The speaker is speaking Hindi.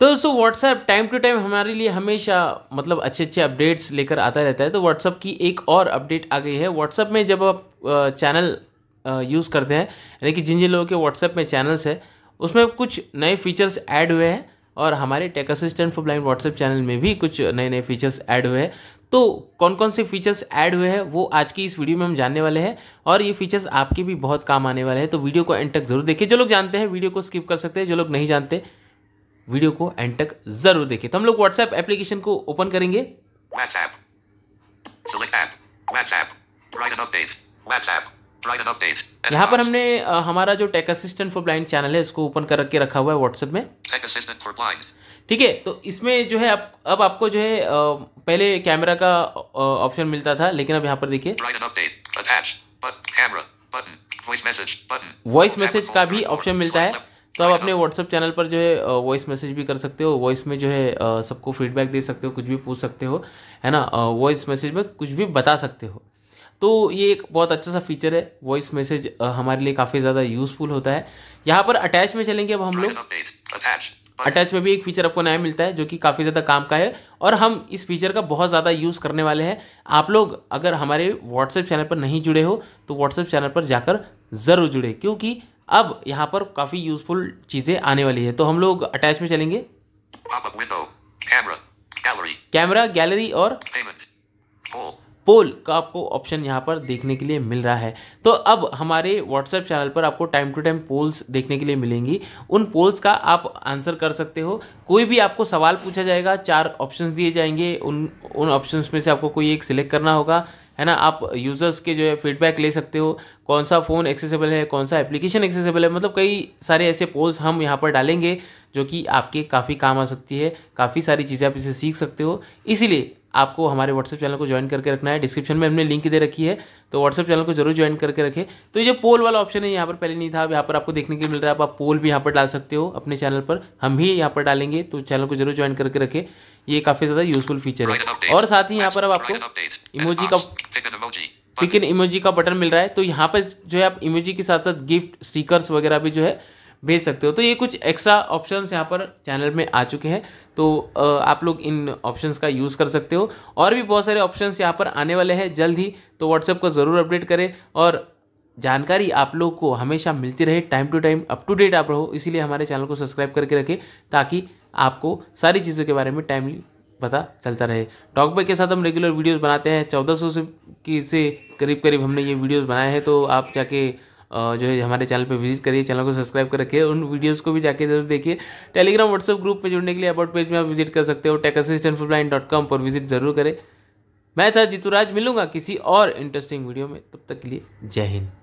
तो दोस्तों व्हाट्सएप टाइम टू टाइम हमारे लिए हमेशा मतलब अच्छे अच्छे अपडेट्स लेकर आता रहता है तो व्हाट्सअप की एक और अपडेट आ गई है व्हाट्सअप में जब आप चैनल यूज़ करते हैं यानी कि जिन जिन लोगों के व्हाट्सएप में चैनल्स है उसमें कुछ नए फीचर्स ऐड हुए हैं और हमारे tech assistant for blind WhatsApp channel में भी कुछ नए नए फीचर्स ऐड हुए हैं तो कौन कौन से फीचर्स ऐड हुए हैं वो आज की इस वीडियो में हम जानने वाले हैं और ये फीचर्स आपके भी बहुत काम आने वाले हैं तो वीडियो को एंड तक जरूर देखिए जो लोग जानते हैं वीडियो को स्किप कर सकते हैं जो लोग नहीं जानते वीडियो को एंड तक जरूर देखें तो हम लोग व्हाट्सएप एप्लीकेशन को ओपन करेंगे यहाँ पर हमने हमारा जो tech assistant for blind channel है इसको ओपन करके रखा हुआ है व्हाट्सएप में ठीक है तो इसमें जो है अब अब आपको जो है पहले कैमरा का ऑप्शन मिलता था लेकिन अब यहाँ पर देखिए वॉइस मैसेज का भी ऑप्शन मिलता है तो आप अपने व्हाट्सअप चैनल पर जो है वॉइस मैसेज भी कर सकते हो वॉइस में जो है सबको फीडबैक दे सकते हो कुछ भी पूछ सकते हो है ना वॉइस मैसेज में कुछ भी बता सकते हो तो ये एक बहुत अच्छा सा फीचर है वॉइस मैसेज हमारे लिए काफ़ी ज़्यादा यूज़फुल होता है यहाँ पर अटैच में चलेंगे अब हम लोग अटैच में भी एक फीचर आपको नया मिलता है जो कि काफ़ी ज़्यादा काम का है और हम इस फीचर का बहुत ज़्यादा यूज़ करने वाले हैं आप लोग अगर हमारे व्हाट्सएप चैनल पर नहीं जुड़े हो तो व्हाट्सएप चैनल पर जाकर ज़रूर जुड़े क्योंकि अब यहाँ पर काफ़ी यूजफुल चीज़ें आने वाली है तो हम लोग अटैच में चलेंगे कैमरा गैलरी और पोल का आपको ऑप्शन यहाँ पर देखने के लिए मिल रहा है तो अब हमारे व्हाट्सएप चैनल पर आपको टाइम टू टाइम पोल्स देखने के लिए मिलेंगी उन पोल्स का आप आंसर कर सकते हो कोई भी आपको सवाल पूछा जाएगा चार ऑप्शंस दिए जाएंगे उन उन ऑप्शंस में से आपको कोई एक सिलेक्ट करना होगा है ना आप यूज़र्स के जो है फीडबैक ले सकते हो कौन सा फ़ोन एक्सेसिबल है कौन सा एप्लीकेशन एक्सेसिबल है मतलब कई सारे ऐसे पोल्स हम यहाँ पर डालेंगे जो कि आपके काफ़ी काम आ सकती है काफ़ी सारी चीज़ें आप इसे सीख सकते हो इसीलिए आपको हमारे व्हाट्सएप चैनल को ज्वाइन करके रखना है डिस्क्रिप्शन में हमने लिंक दे रखी है तो व्हाट्सएप चैनल को जरूर ज्वाइन करके रखें तो ये पोल वाला ऑप्शन है यहाँ पर पहले नहीं था अब यहाँ पर आपको देखने के लिए मिल रहा है आप पोल भी यहाँ पर डाल सकते हो अपने चैनल पर हम भी यहाँ पर डालेंगे तो चैनल को जरूर ज्वाइन करके रखें ये काफ़ी ज़्यादा यूजफुल फीचर है और साथ ही यहाँ पर अब आपको इमोजी का पिक इमोजी का बटन मिल रहा है तो यहाँ पर जो है आप इमोजी के साथ साथ गिफ्ट स्टीकर्स वगैरह भी जो है भेज सकते हो तो ये कुछ एक्स्ट्रा ऑप्शंस यहाँ पर चैनल में आ चुके हैं तो आप लोग इन ऑप्शंस का यूज़ कर सकते हो और भी बहुत सारे ऑप्शंस यहाँ पर आने वाले हैं जल्द ही तो व्हाट्सएप को ज़रूर अपडेट करें और जानकारी आप लोग को हमेशा मिलती रहे time to time up to date आप रहो इसीलिए हमारे चैनल को सब्सक्राइब करके रखें ताकि आपको सारी चीज़ों के बारे में टाइमली पता चलता रहे टॉकबैक के साथ हम रेगुलर वीडियोस बनाते हैं 1400 से की से करीब करीब हमने ये वीडियोस बनाए हैं तो आप जाके जो है हमारे चैनल पर विजिट करिए चैनल को सब्सक्राइब कर रखिए उन वीडियोज़ को भी जाके जरूर देखिए टेलीग्राम व्हाट्सअप ग्रुप में जुड़ने के लिए अबाउट पेज में आप विजिट कर सकते हो टेक असिस्टेंट डॉट कॉम पर विजिट जरूर करें मैं था राज मिलूंगा किसी और इंटरेस्टिंग वीडियो में तब तक के लिए जय हिंद